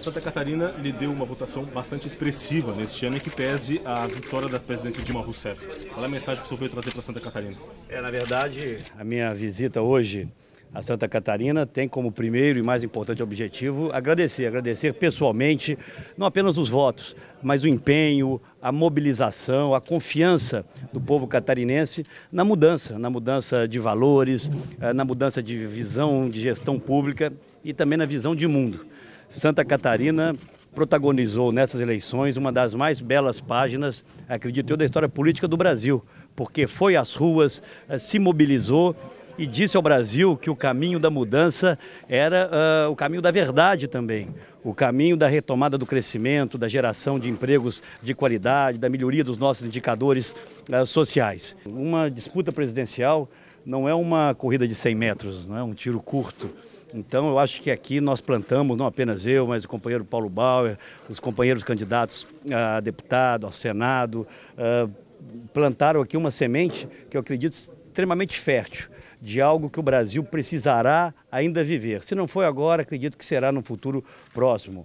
Santa Catarina lhe deu uma votação bastante expressiva neste ano, em que pese a vitória da presidente Dilma Rousseff. Qual é a mensagem que o senhor veio trazer para Santa Catarina? É, na verdade, a minha visita hoje a Santa Catarina tem como primeiro e mais importante objetivo agradecer, agradecer pessoalmente não apenas os votos, mas o empenho, a mobilização, a confiança do povo catarinense na mudança, na mudança de valores, eh, na mudança de visão de gestão pública e também na visão de mundo. Santa Catarina protagonizou nessas eleições uma das mais belas páginas, acredito eu, da história política do Brasil, porque foi às ruas, eh, se mobilizou e disse ao Brasil que o caminho da mudança era uh, o caminho da verdade também. O caminho da retomada do crescimento, da geração de empregos de qualidade, da melhoria dos nossos indicadores uh, sociais. Uma disputa presidencial não é uma corrida de 100 metros, não é um tiro curto. Então eu acho que aqui nós plantamos, não apenas eu, mas o companheiro Paulo Bauer, os companheiros candidatos a deputado, ao Senado, ah, plantaram aqui uma semente que eu acredito extremamente fértil de algo que o Brasil precisará ainda viver. Se não foi agora, acredito que será no futuro próximo.